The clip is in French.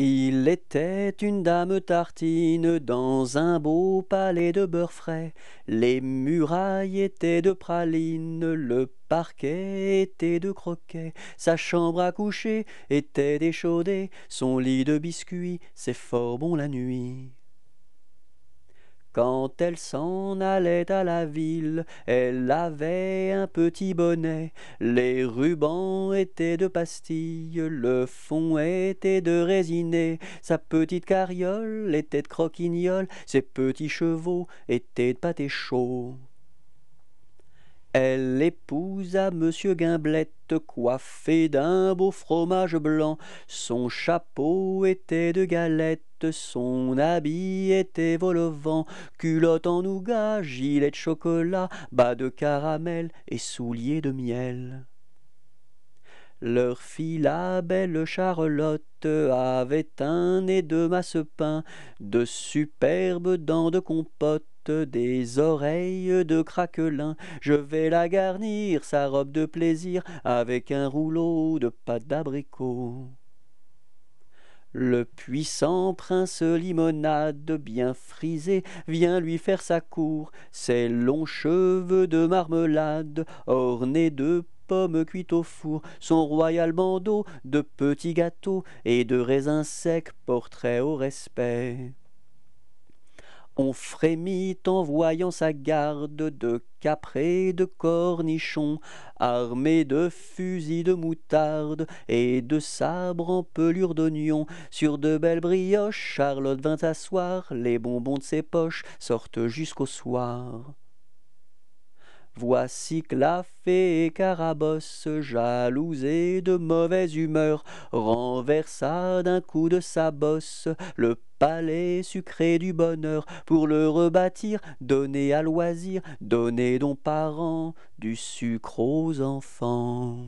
Il était une dame tartine dans un beau palais de beurre frais. Les murailles étaient de pralines, le parquet était de croquet, sa chambre à coucher était déchaudée, son lit de biscuits, c'est fort bon la nuit. Quand elle s'en allait à la ville, elle avait un petit bonnet, les rubans étaient de pastilles, le fond était de résiné, sa petite carriole était de croquignole, ses petits chevaux étaient de pâté chaud. Elle épousa Monsieur Gimblette, coiffé d'un beau fromage blanc. Son chapeau était de galette, son habit était vol Culotte en nougat, gilet de chocolat, bas de caramel et souliers de miel. Leur fille, la belle Charlotte, avait un nez de massepain de superbes dents de compote des oreilles de craquelin. Je vais la garnir, sa robe de plaisir, avec un rouleau de pâte d'abricot. Le puissant prince limonade bien frisé vient lui faire sa cour. Ses longs cheveux de marmelade ornés de pommes cuites au four, son royal bandeau de petits gâteaux et de raisins secs, portrait au respect. On frémit en voyant sa garde de caprés, de cornichons, armés de fusils de moutarde et de sabres en pelure d'oignon. Sur de belles brioches, Charlotte vint asseoir, les bonbons de ses poches sortent jusqu'au soir. Voici que la fée Carabosse, jalouse et de mauvaise humeur, renversa d'un coup de sa bosse le palais sucré du bonheur, pour le rebâtir, donner à loisir, donner dont parents du sucre aux enfants.